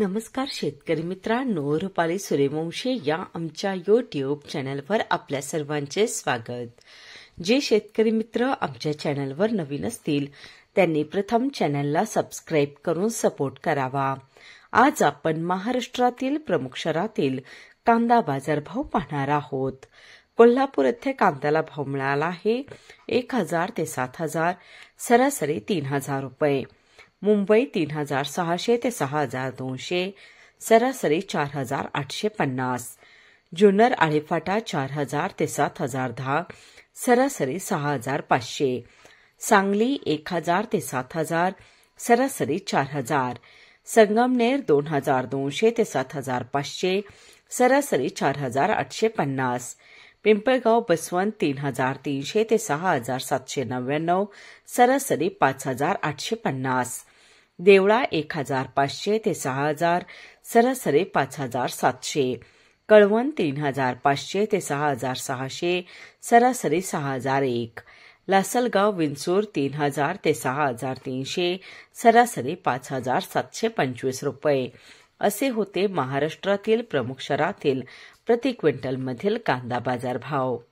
नमस्कार शेतकरी मित्रांनो रुपाली सूर्यवंशी या आमच्या युट्यूब चॅनलवर आपल्या सर्वांचे स्वागत जे शेतकरी मित्र आमच्या चॅनलवर नवीन असतील त्यांनी प्रथम चॅनलला सबस्क्राईब करून सपोर्ट करावा आज आपण महाराष्ट्रातील प्रमुख शहरातील कांदा बाजारभाव पाहणार आहोत कोल्हापूर येथे कांद्याला भाव मिळाला आहे एक हजार ते सात हजार सरासरी तीन हजार रुपये मुंबई तीन हजार सहाशे ते सहा हजार दोनशे सरासरी चार हजार आठशे पन्नास जुन्नर आळीफाटा चार हजार ते सात हजार दहा सरासरी सहा हजार पाचशे सांगली एक हजार ते सात हजार सरासरी चार हजार संगमनेर दोन हजार दोनशे ते सात हजार पाचशे सरासरी चार हजार आठशे पन्नास पिंपळगाव बसवंत तीन हजार तीनशे ते सहा हजार सातशे नव्याण्णव सरासरी पाच हजार आठशे पन्नास देवळा एक हजार पाचशे ते सहा हजार सरासरी पाच हजार सातशे कळवण तीन हजार पाचशे ते सहा हजार सहाशे सरासरी सहा हजार एक लासलगाव विंचूर तीन हजार ते सहा हजार तीनशे सरासरी पाच हजार सातशे पंचवीस रुपये असे होते महाराष्ट्रातील प्रमुख शहरातील प्रति क्विंटलमधील कांदा बाजार भाव